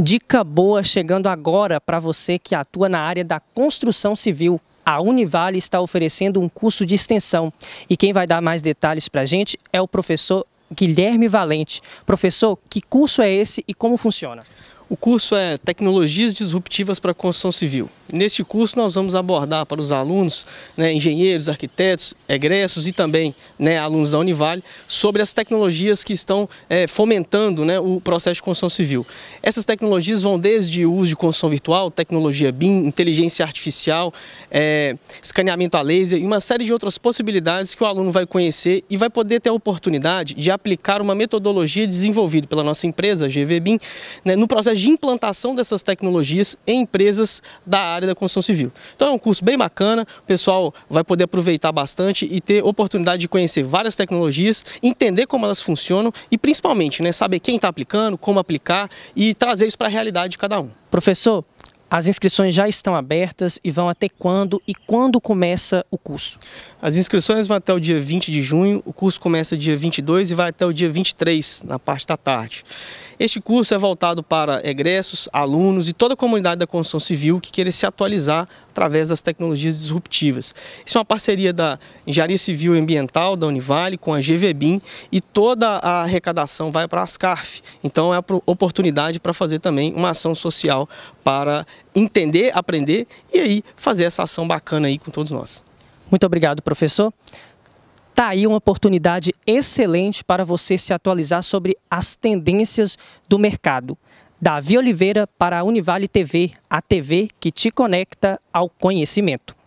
Dica boa chegando agora para você que atua na área da construção civil. A Univale está oferecendo um curso de extensão e quem vai dar mais detalhes para a gente é o professor Guilherme Valente. Professor, que curso é esse e como funciona? O curso é Tecnologias Disruptivas para a Construção Civil. Neste curso nós vamos abordar para os alunos, né, engenheiros, arquitetos, egressos e também né, alunos da Univale, sobre as tecnologias que estão é, fomentando né, o processo de construção civil. Essas tecnologias vão desde o uso de construção virtual, tecnologia BIM, inteligência artificial, é, escaneamento a laser e uma série de outras possibilidades que o aluno vai conhecer e vai poder ter a oportunidade de aplicar uma metodologia desenvolvida pela nossa empresa, GVBIM, né, no processo de implantação dessas tecnologias em empresas da área da construção civil. Então é um curso bem bacana, o pessoal vai poder aproveitar bastante e ter oportunidade de conhecer várias tecnologias, entender como elas funcionam e principalmente né, saber quem está aplicando, como aplicar e trazer isso para a realidade de cada um. Professor, as inscrições já estão abertas e vão até quando e quando começa o curso? As inscrições vão até o dia 20 de junho, o curso começa dia 22 e vai até o dia 23, na parte da tarde. Este curso é voltado para egressos, alunos e toda a comunidade da construção civil que queira se atualizar através das tecnologias disruptivas. Isso é uma parceria da Engenharia Civil e Ambiental da Univale com a GVBIM e toda a arrecadação vai para a ASCARF. Então é a oportunidade para fazer também uma ação social para entender, aprender e aí fazer essa ação bacana aí com todos nós. Muito obrigado, professor. Está aí uma oportunidade excelente para você se atualizar sobre as tendências do mercado. Davi Oliveira para a Univale TV, a TV que te conecta ao conhecimento.